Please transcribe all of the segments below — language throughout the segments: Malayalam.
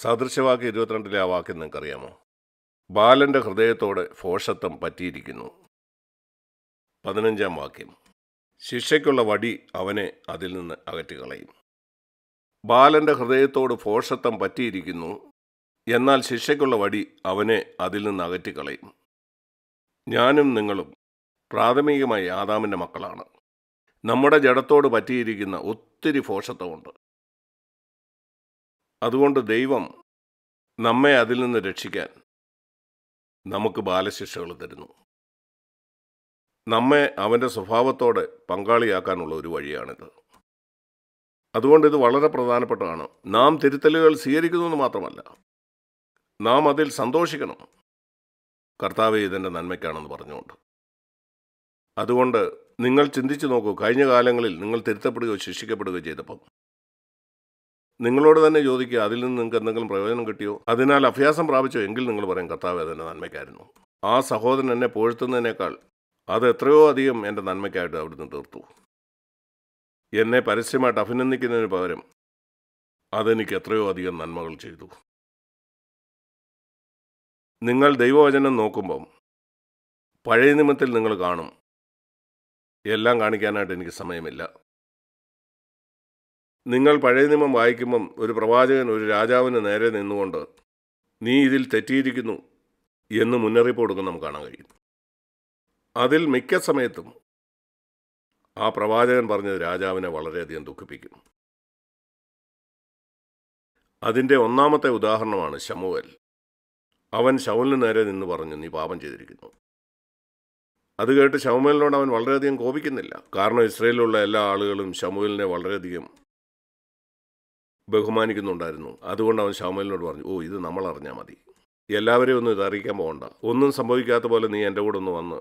സദൃശവാക്യ ഇരുപത്തിരണ്ടിലെ ആ വാക്യം നിങ്ങൾക്കറിയാമോ ബാലൻ്റെ ഹൃദയത്തോടെ ഫോഷത്വം പറ്റിയിരിക്കുന്നു പതിനഞ്ചാം വാക്യം ശിക്ഷയ്ക്കുള്ള വടി അവനെ അതിൽ നിന്ന് അകറ്റിക്കളയും ബാലൻ്റെ ഹൃദയത്തോട് ഫോഷത്വം പറ്റിയിരിക്കുന്നു എന്നാൽ ശിക്ഷയ്ക്കുള്ള വടി അവനെ അതിൽ നിന്ന് അകറ്റിക്കളയും ഞാനും നിങ്ങളും പ്രാഥമികമായി ആദാമിൻ്റെ മക്കളാണ് നമ്മുടെ ജഡത്തോട് പറ്റിയിരിക്കുന്ന ഒത്തിരി ഫോഷത്വമുണ്ട് അതുകൊണ്ട് ദൈവം നമ്മെ അതിൽ നിന്ന് രക്ഷിക്കാൻ നമുക്ക് ബാലശിക്ഷകൾ തരുന്നു നമ്മെ അവൻ്റെ സ്വഭാവത്തോടെ പങ്കാളിയാക്കാനുള്ള ഒരു വഴിയാണിത് അതുകൊണ്ട് ഇത് വളരെ പ്രധാനപ്പെട്ടതാണ് നാം തിരുത്തലുകൾ സ്വീകരിക്കുന്നുവെന്ന് മാത്രമല്ല നാം അതിൽ സന്തോഷിക്കണം കർത്താവ് ഇതിൻ്റെ നന്മയ്ക്കാണെന്ന് പറഞ്ഞുകൊണ്ട് അതുകൊണ്ട് നിങ്ങൾ ചിന്തിച്ചു നോക്കൂ കഴിഞ്ഞ കാലങ്ങളിൽ നിങ്ങൾ തിരുത്തപ്പെടുകയോ ശിക്ഷിക്കപ്പെടുകയോ ചെയ്തപ്പം നിങ്ങളോട് തന്നെ ചോദിക്കുക അതിൽ നിന്ന് നിങ്ങൾക്ക് എന്തെങ്കിലും പ്രയോജനം കിട്ടിയോ അതിനാൽ അഭ്യാസം പ്രാപിച്ചോ എങ്കിൽ നിങ്ങൾ പറയും കർത്താവ് അതെൻ്റെ നന്മയ്ക്കായിരുന്നു ആ സഹോദരൻ എന്നെ പുകഴ്ത്തുന്നതിനേക്കാൾ അത് എത്രയോ അധികം എൻ്റെ നന്മയ്ക്കായിട്ട് അവിടുന്ന് തീർത്തു എന്നെ പരസ്യമായിട്ട് അഭിനന്ദിക്കുന്നതിന് പകരം അതെനിക്ക് എത്രയോ അധികം നന്മകൾ ചെയ്തു നിങ്ങൾ ദൈവവചനം നോക്കുമ്പം പഴയ നിയമത്തിൽ നിങ്ങൾ കാണും എല്ലാം കാണിക്കാനായിട്ട് എനിക്ക് സമയമില്ല നിങ്ങൾ പഴയ നിയമം വായിക്കുമ്പം ഒരു പ്രവാചകൻ ഒരു രാജാവിന് നേരെ നിന്നുകൊണ്ട് നീ ഇതിൽ തെറ്റിയിരിക്കുന്നു എന്ന് മുന്നറിയിപ്പ് കൊടുക്കുന്ന നമുക്ക് കാണാൻ കഴിയും അതിൽ മിക്ക സമയത്തും ആ പ്രവാചകൻ പറഞ്ഞത് രാജാവിനെ വളരെയധികം ദുഃഖിപ്പിക്കും അതിൻ്റെ ഒന്നാമത്തെ ഉദാഹരണമാണ് ശമുവൽ അവൻ ശൗലിന് നേരെ നിന്ന് പറഞ്ഞു നീ പാപം ചെയ്തിരിക്കുന്നു അത് കേട്ട് ശമുവലിനോട് അവൻ വളരെയധികം കോപിക്കുന്നില്ല കാരണം ഇസ്രയേലിലുള്ള എല്ലാ ആളുകളും ശമുവലിനെ വളരെയധികം ബഹുമാനിക്കുന്നുണ്ടായിരുന്നു അതുകൊണ്ട് അവൻ ശാമലിനോട് പറഞ്ഞു ഓ ഇത് നമ്മൾ അറിഞ്ഞാൽ മതി എല്ലാവരെയും ഒന്നും ഇത് അറിയിക്കാൻ പോകണ്ട ഒന്നും സംഭവിക്കാത്ത പോലെ നീ എൻ്റെ കൂടെ ഒന്ന് വന്ന്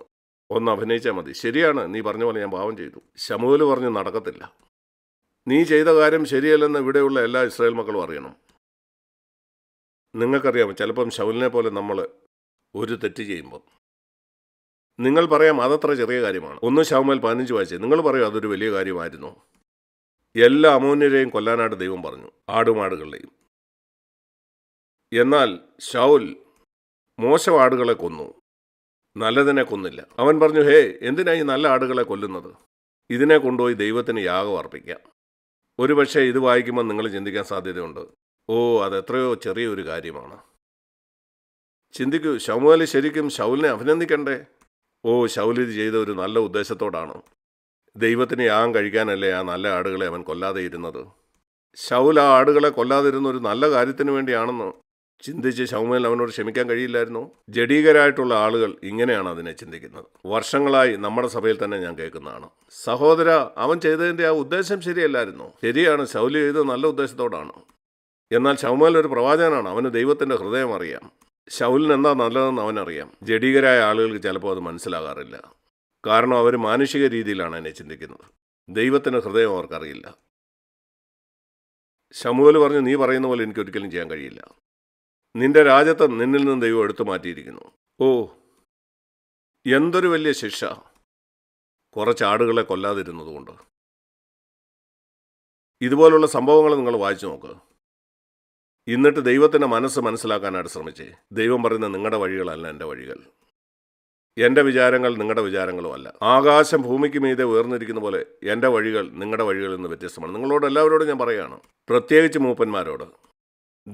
ഒന്ന് അഭിനയിച്ചാൽ മതി ശരിയാണ് നീ പറഞ്ഞ പോലെ ഞാൻ പാവം ചെയ്തു ശമുവൽ പറഞ്ഞു നടക്കത്തില്ല നീ ചെയ്ത കാര്യം ശരിയല്ലെന്ന് ഇവിടെയുള്ള എല്ലാ ഇസ്രായേൽ മക്കളും അറിയണം നിങ്ങൾക്കറിയാം ചിലപ്പം ശൗലിനെ പോലെ നമ്മൾ ഒരു തെറ്റ് ചെയ്യുമ്പോൾ നിങ്ങൾ പറയാം അതത്ര ചെറിയ കാര്യമാണ് ഒന്ന് ശവമേൽ പതിനഞ്ച് വായിച്ചേ നിങ്ങൾ പറയും അതൊരു വലിയ കാര്യമായിരുന്നു എല്ലാ അമോന്യരെയും കൊല്ലാനായിട്ട് ദൈവം പറഞ്ഞു ആടുമാടുകളുടെയും എന്നാൽ ഷൗൽ മോശം ആടുകളെ കൊന്നു നല്ലതിനെ കൊന്നില്ല അവൻ പറഞ്ഞു ഹേ എന്തിനാ ഈ നല്ല ആടുകളെ കൊല്ലുന്നത് ഇതിനെ കൊണ്ടുപോയി ദൈവത്തിന് യാഗം അർപ്പിക്കാം ഒരുപക്ഷെ ഇത് വായിക്കുമ്പോൾ നിങ്ങൾ ചിന്തിക്കാൻ സാധ്യതയുണ്ട് ഓ അതെത്രയോ ചെറിയൊരു കാര്യമാണ് ചിന്തിക്കൂ ഷമുവൽ ശരിക്കും ഷൗലിനെ അഭിനന്ദിക്കണ്ടേ ഓ ഷൗൽ ഇത് ചെയ്ത ഒരു നല്ല ഉദ്ദേശത്തോടാണ് ദൈവത്തിന് യാഗം കഴിക്കാനല്ലേ ആ നല്ല ആടുകളെ അവൻ കൊല്ലാതെ ഇരുന്നത് ശൗൽ ആ ആടുകളെ കൊല്ലാതിരുന്ന ഒരു നല്ല കാര്യത്തിന് വേണ്ടിയാണെന്ന് ചിന്തിച്ച് ശൗമേൽ അവനോട് ക്ഷമിക്കാൻ കഴിയില്ലായിരുന്നു ജഡീകരായിട്ടുള്ള ആളുകൾ ഇങ്ങനെയാണ് അതിനെ ചിന്തിക്കുന്നത് വർഷങ്ങളായി നമ്മുടെ സഭയിൽ തന്നെ ഞാൻ കേൾക്കുന്നതാണ് സഹോദര അവൻ ചെയ്തതിൻ്റെ ആ ഉദ്ദേശം ശരിയല്ലായിരുന്നു ശരിയാണ് ശൗല് ചെയ്തത് നല്ല ഉദ്ദേശത്തോടാണ് എന്നാൽ ശൗമേൽ ഒരു പ്രവാചകനാണ് അവന് ദൈവത്തിൻ്റെ ഹൃദയം അറിയാം ശൗലിന് എന്താ നല്ലതെന്ന് അവനറിയാം ജഡീകരായ ആളുകൾക്ക് ചിലപ്പോൾ അത് മനസ്സിലാകാറില്ല കാരണം അവർ മാനുഷിക രീതിയിലാണ് എന്നെ ചിന്തിക്കുന്നത് ദൈവത്തിൻ്റെ ഹൃദയം അവർക്കറിയില്ല ശമുവൽ പറഞ്ഞു നീ പറയുന്ന പോലെ എനിക്ക് ഒരിക്കലും ചെയ്യാൻ കഴിയില്ല നിന്റെ രാജ്യത്തെ നിന്നിൽ നിന്ന് ദൈവം എടുത്തു മാറ്റിയിരിക്കുന്നു ഓ എന്തൊരു വലിയ ശിക്ഷ കുറച്ച് ആടുകളെ കൊല്ലാതിരുന്നതുകൊണ്ട് ഇതുപോലുള്ള സംഭവങ്ങൾ നിങ്ങൾ വായിച്ചു നോക്ക് എന്നിട്ട് ദൈവത്തിൻ്റെ മനസ്സ് മനസ്സിലാക്കാനായിട്ട് ശ്രമിച്ചേ ദൈവം പറയുന്ന നിങ്ങളുടെ വഴികളല്ല എൻ്റെ വഴികൾ എൻ്റെ വിചാരങ്ങൾ നിങ്ങളുടെ വിചാരങ്ങളും അല്ല ആകാശം ഭൂമിക്ക് മീതെ ഉയർന്നിരിക്കുന്ന പോലെ എൻ്റെ വഴികൾ നിങ്ങളുടെ വഴികളിൽ നിന്ന് വ്യത്യസ്തമാണ് നിങ്ങളോട് എല്ലാവരോടും ഞാൻ പറയുകയാണ് പ്രത്യേകിച്ച് മൂപ്പന്മാരോട്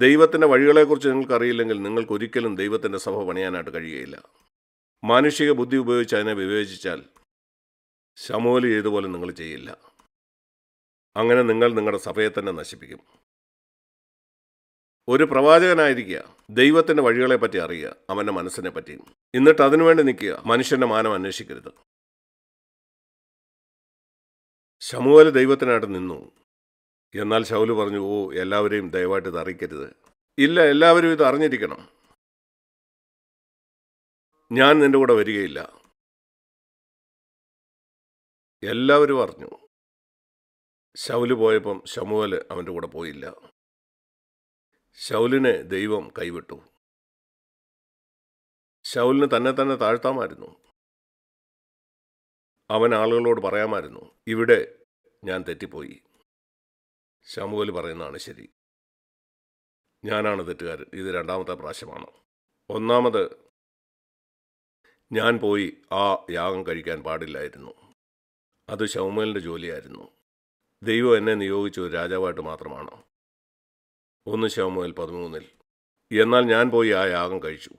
ദൈവത്തിൻ്റെ വഴികളെക്കുറിച്ച് നിങ്ങൾക്കറിയില്ലെങ്കിൽ നിങ്ങൾക്ക് ഒരിക്കലും ദൈവത്തിൻ്റെ സഭ പണിയാനായിട്ട് കഴിയുകയില്ല മാനുഷിക ബുദ്ധി ഉപയോഗിച്ച് അതിനെ വിവേചിച്ചാൽ ശമോലി ചെയ്തുപോലെ നിങ്ങൾ ചെയ്യില്ല അങ്ങനെ നിങ്ങൾ നിങ്ങളുടെ സഭയെ തന്നെ നശിപ്പിക്കും ഒരു പ്രവാചകനായിരിക്കുക ദൈവത്തിന്റെ വഴികളെ പറ്റി അറിയുക അവന്റെ മനസ്സിനെ പറ്റി എന്നിട്ട് അതിനുവേണ്ടി നിൽക്കുക മനുഷ്യന്റെ മാനം അന്വേഷിക്കരുത് ശമുവല് ദൈവത്തിനായിട്ട് നിന്നു എന്നാൽ ശൗല് പറഞ്ഞു ഓ എല്ലാവരെയും ദയവായിട്ട് ഇത് അറിയിക്കരുത് ഇല്ല എല്ലാവരും ഇത് അറിഞ്ഞിരിക്കണം ഞാൻ നിന്റെ കൂടെ വരികയില്ല എല്ലാവരും അറിഞ്ഞു ശൗല് പോയപ്പം ശമുവല് അവൻ്റെ കൂടെ പോയില്ല ശൗലിനെ ദൈവം കൈവിട്ടു ശൗലിന് തന്നെ തന്നെ താഴ്ത്താമായിരുന്നു അവൻ ആളുകളോട് പറയാമായിരുന്നു ഇവിടെ ഞാൻ തെറ്റിപ്പോയി ശമുവൽ പറയുന്നതാണ് ശരി ഞാനാണ് തെറ്റുകാരൻ ഇത് രണ്ടാമത്തെ പ്രാവശ്യമാണ് ഒന്നാമത് ഞാൻ പോയി ആ യാഗം കഴിക്കാൻ പാടില്ലായിരുന്നു അത് ശൗമേലിൻ്റെ ജോലിയായിരുന്നു ദൈവം എന്നെ നിയോഗിച്ച ഒരു രാജാവായിട്ട് മാത്രമാണ് ഒന്ന് ശവമുതൽ പതിമൂന്നിൽ എന്നാൽ ഞാൻ പോയി ആ യാഗം കഴിച്ചു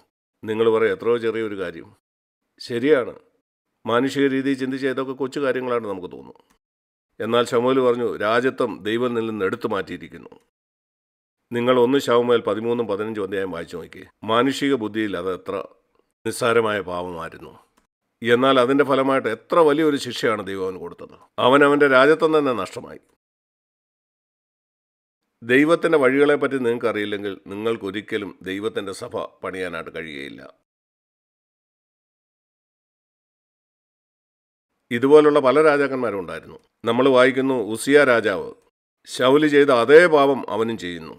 നിങ്ങൾ പറയും എത്രയോ ചെറിയൊരു കാര്യം ശരിയാണ് മാനുഷിക രീതിയിൽ ചിന്തിച്ച ഏതൊക്കെ കൊച്ചു കാര്യങ്ങളാണ് നമുക്ക് തോന്നുന്നു എന്നാൽ ഷമോൽ പറഞ്ഞു രാജ്യത്വം ദൈവം നിന്ന് എടുത്തു മാറ്റിയിരിക്കുന്നു നിങ്ങൾ ഒന്ന് ശവമേൽ പതിമൂന്നും പതിനഞ്ചും അധ്യായം വായിച്ചു നോക്കി മാനുഷിക ബുദ്ധിയിൽ അത് എത്ര നിസ്സാരമായ പാപമായിരുന്നു എന്നാൽ അതിൻ്റെ ഫലമായിട്ട് എത്ര വലിയൊരു ശിക്ഷയാണ് ദൈവം അവന് കൊടുത്തത് അവൻ അവൻ്റെ രാജ്യത്വം തന്നെ നഷ്ടമായി ദൈവത്തിൻ്റെ വഴികളെപ്പറ്റി നിങ്ങൾക്കറിയില്ലെങ്കിൽ നിങ്ങൾക്കൊരിക്കലും ദൈവത്തിൻ്റെ സഭ പണിയാനായിട്ട് കഴിയുകയില്ല ഇതുപോലുള്ള പല രാജാക്കന്മാരും ഉണ്ടായിരുന്നു നമ്മൾ വായിക്കുന്നു ഉസിയ രാജാവ് ശൗലി ചെയ്ത അതേ പാപം അവനും ചെയ്യുന്നു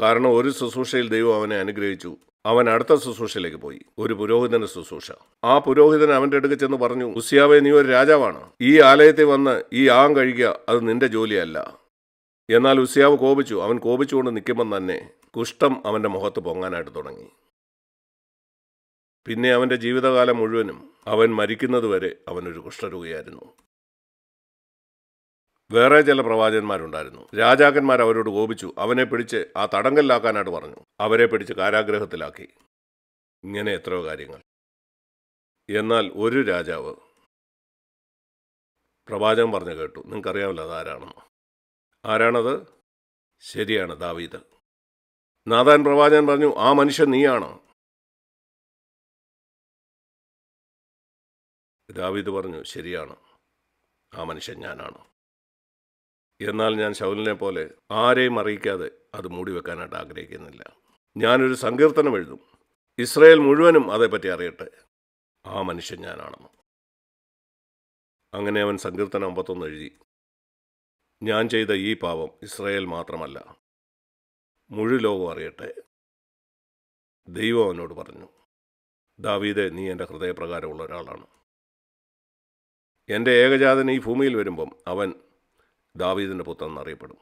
കാരണം ഒരു ശുശ്രൂഷയിൽ ദൈവം അവനെ അനുഗ്രഹിച്ചു അവൻ അടുത്ത ശുശ്രൂഷയിലേക്ക് പോയി ഒരു പുരോഹിതന്റെ ശുശ്രൂഷ ആ പുരോഹിതൻ അവന്റെ അടുക്ക് ചെന്ന് പറഞ്ഞു ഉസിയാവെ നീ ഒരു രാജാവാണ് ഈ ആലയത്തിൽ വന്ന് ഈ ആം കഴിക്കുക അത് നിന്റെ ജോലിയല്ല എന്നാൽ ഉസിയാവ് കോപിച്ചു അവൻ കോപിച്ചുകൊണ്ട് നിൽക്കുമ്പം തന്നെ കുഷ്ഠം അവൻ്റെ മുഖത്ത് പൊങ്ങാനായിട്ട് തുടങ്ങി പിന്നെ അവൻ്റെ ജീവിതകാലം മുഴുവനും അവൻ മരിക്കുന്നതുവരെ അവനൊരു കുഷ്ഠരോഗിയായിരുന്നു വേറെ ചില പ്രവാചകന്മാരുണ്ടായിരുന്നു രാജാക്കന്മാർ അവരോട് കോപിച്ചു അവനെ പിടിച്ച് ആ തടങ്കലിലാക്കാനായിട്ട് പറഞ്ഞു അവരെ പിടിച്ച് കാരാഗ്രഹത്തിലാക്കി ഇങ്ങനെ എത്രയോ കാര്യങ്ങൾ എന്നാൽ ഒരു രാജാവ് പ്രവാചകം പറഞ്ഞു കേട്ടു നിങ്ങൾക്കറിയാമല്ലോ അതാരാണെന്നോ ആരാണത് ശരിയാണ് ദാവീദ് നാഥാൻ പ്രവാചകൻ പറഞ്ഞു ആ മനുഷ്യൻ നീയാണ് ദാവീദ് പറഞ്ഞു ശരിയാണ് ആ മനുഷ്യൻ ഞാനാണ് എന്നാൽ ഞാൻ ശൗലിനെ പോലെ ആരെയും അറിയിക്കാതെ അത് മൂടിവെക്കാനായിട്ട് ആഗ്രഹിക്കുന്നില്ല ഞാനൊരു സങ്കീർത്തനം എഴുതും ഇസ്രയേൽ മുഴുവനും അതേപ്പറ്റി അറിയട്ടെ ആ മനുഷ്യൻ ഞാനാണെന്ന് അങ്ങനെ അവൻ സങ്കീർത്തനം അമ്പത്തൊന്ന് എഴുതി ഞാൻ ചെയ്ത ഈ പാപം ഇസ്രയേൽ മാത്രമല്ല മുഴുലോകം അറിയട്ടെ ദൈവം എന്നോട് പറഞ്ഞു ദാവീദെ നീ എൻ്റെ ഹൃദയപ്രകാരമുള്ള ഒരാളാണ് എൻ്റെ ഏകജാതൻ ഈ ഭൂമിയിൽ വരുമ്പം അവൻ ദാവീദിൻ്റെ പുത്രൻ എന്നറിയപ്പെടും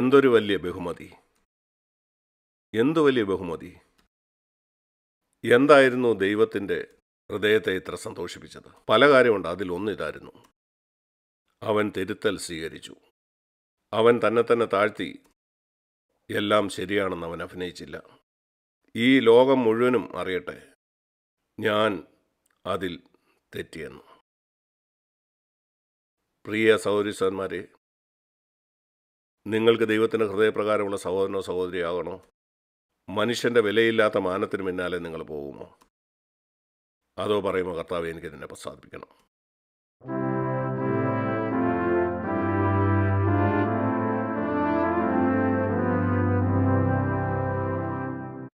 എന്തൊരു വലിയ ബഹുമതി എന്തു വലിയ ബഹുമതി എന്തായിരുന്നു ദൈവത്തിൻ്റെ ഹൃദയത്തെ ഇത്ര സന്തോഷിപ്പിച്ചത് പല കാര്യമുണ്ട് അതിൽ അവൻ തിരുത്തൽ സ്വീകരിച്ചു അവൻ തന്നെ തന്നെ താഴ്ത്തി എല്ലാം ശരിയാണെന്ന് അവൻ അഭിനയിച്ചില്ല ഈ ലോകം മുഴുവനും അറിയട്ടെ ഞാൻ അതിൽ തെറ്റിയെന്നു പ്രിയ സഹോദരിസന്മാരെ നിങ്ങൾക്ക് ദൈവത്തിൻ്റെ ഹൃദയപ്രകാരമുള്ള സഹോദരനോ സഹോദരിയാകണോ മനുഷ്യൻ്റെ വിലയില്ലാത്ത മാനത്തിന് പിന്നാലെ നിങ്ങൾ പോകുമോ അതോ പറയുമോ കർത്താവ് എനിക്ക് നിന്നെ പ്രസാദിപ്പിക്കണം